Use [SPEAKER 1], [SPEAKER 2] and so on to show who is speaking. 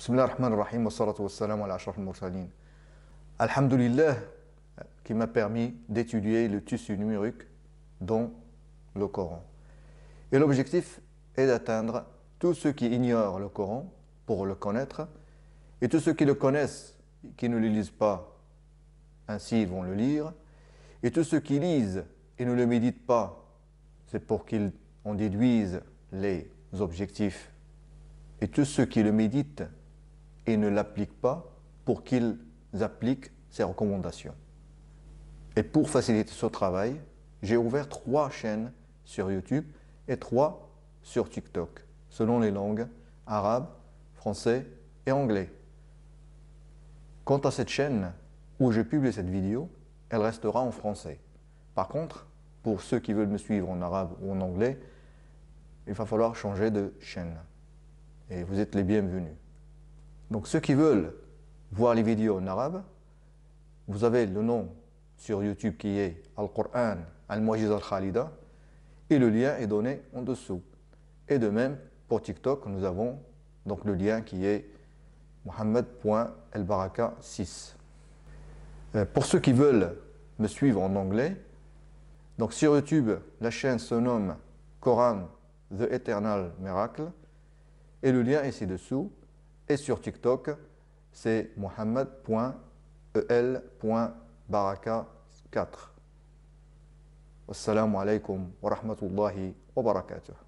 [SPEAKER 1] بسم الله الرحمن الرحيم والصلاة والسلام على أشرف المرسلين Alhamdulillah qui m'a permis d'étudier le tissu numérique dans le Coran. Et l'objectif est d'atteindre tous ceux qui ignorent le Coran pour le connaître et tous ceux qui le connaissent qui ne le lisent pas ainsi ils vont le lire et tous ceux qui lisent et ne le méditent pas c'est pour qu'ils en déduisent les objectifs et tous ceux qui le méditent et ne l'applique pas pour qu'ils appliquent ces recommandations. Et pour faciliter ce travail, j'ai ouvert trois chaînes sur YouTube et trois sur TikTok, selon les langues arabe, français et anglais. Quant à cette chaîne où je publié cette vidéo, elle restera en français. Par contre, pour ceux qui veulent me suivre en arabe ou en anglais, il va falloir changer de chaîne. Et vous êtes les bienvenus. Donc ceux qui veulent voir les vidéos en arabe, vous avez le nom sur YouTube qui est Al-Qur'an al muajiz Al-Khalida et le lien est donné en dessous. Et de même, pour TikTok, nous avons donc le lien qui est mohammed.elbaraka6. Euh, pour ceux qui veulent me suivre en anglais, donc sur YouTube, la chaîne se nomme Quran The Eternal Miracle et le lien est ci-dessous. Et sur TikTok, c'est mohammed.el.baraka4. Assalamu alaikum wa rahmatullahi wa barakatuh.